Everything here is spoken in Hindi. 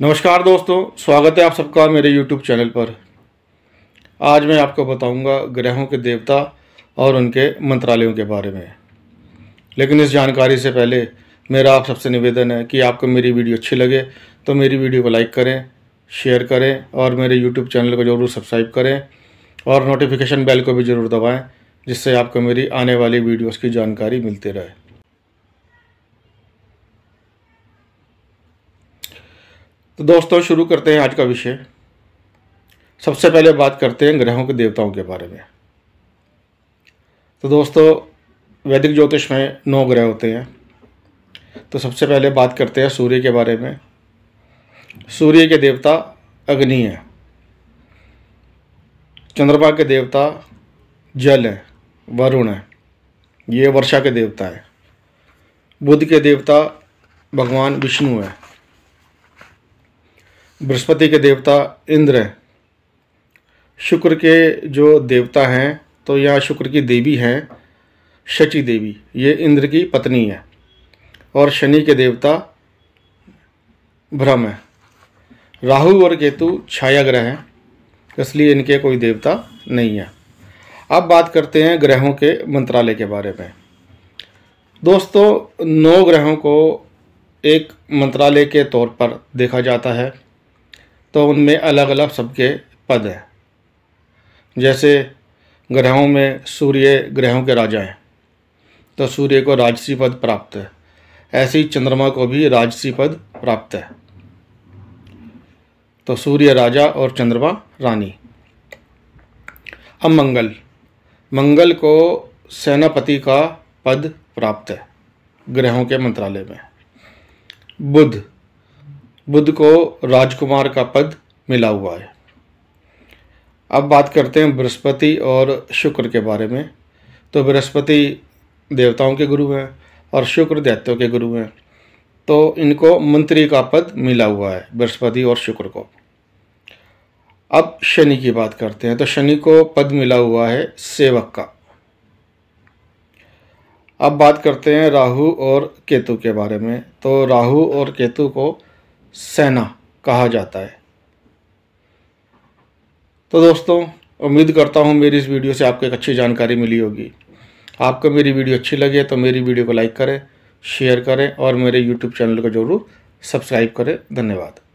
नमस्कार दोस्तों स्वागत है आप सबका मेरे यूट्यूब चैनल पर आज मैं आपको बताऊंगा ग्रहों के देवता और उनके मंत्रालयों के बारे में लेकिन इस जानकारी से पहले मेरा आप सबसे निवेदन है कि आपको मेरी वीडियो अच्छी लगे तो मेरी वीडियो को लाइक करें शेयर करें और मेरे यूट्यूब चैनल को ज़रूर सब्सक्राइब करें और नोटिफिकेशन बेल को भी ज़रूर दबाएँ जिससे आपको मेरी आने वाली वीडियोज़ की जानकारी मिलती रहे तो दोस्तों शुरू करते हैं आज का विषय सबसे पहले बात करते हैं ग्रहों के देवताओं के बारे में तो दोस्तों वैदिक ज्योतिष में नौ ग्रह होते हैं तो सबसे पहले बात करते हैं सूर्य के बारे में सूर्य के देवता अग्नि है चंद्रमा के देवता जल है वरुण है ये वर्षा के देवता है बुद्ध के देवता भगवान विष्णु है बृहस्पति के देवता इंद्र हैं शुक्र के जो देवता हैं तो यहाँ शुक्र की देवी हैं शची देवी ये इंद्र की पत्नी है और शनि के देवता भ्रम है राहु और केतु छाया ग्रह हैं इसलिए इनके कोई देवता नहीं है अब बात करते हैं ग्रहों के मंत्रालय के बारे में दोस्तों नौ ग्रहों को एक मंत्रालय के तौर पर देखा जाता है तो उनमें अलग अलग सबके पद हैं जैसे ग्रहों में सूर्य ग्रहों के राजा हैं तो सूर्य को राजसी पद प्राप्त है ऐसे ही चंद्रमा को भी राजसी पद प्राप्त है तो सूर्य राजा और चंद्रमा रानी अब मंगल मंगल को सेनापति का पद प्राप्त है ग्रहों के मंत्रालय में बुध बुद्ध को राजकुमार का पद मिला हुआ है अब बात करते हैं बृहस्पति और शुक्र के बारे में तो बृहस्पति देवताओं के गुरु हैं और शुक्र दैत्यों के गुरु हैं तो इनको मंत्री का पद मिला हुआ है बृहस्पति और शुक्र को अब शनि की बात करते हैं तो शनि को पद मिला हुआ है सेवक का अब बात करते हैं राहु और केतु के बारे में तो राहु और केतु को सेना कहा जाता है तो दोस्तों उम्मीद करता हूँ मेरी इस वीडियो से आपको एक अच्छी जानकारी मिली होगी आपको मेरी वीडियो अच्छी है तो मेरी वीडियो को लाइक करें शेयर करें और मेरे यूट्यूब चैनल को ज़रूर सब्सक्राइब करें धन्यवाद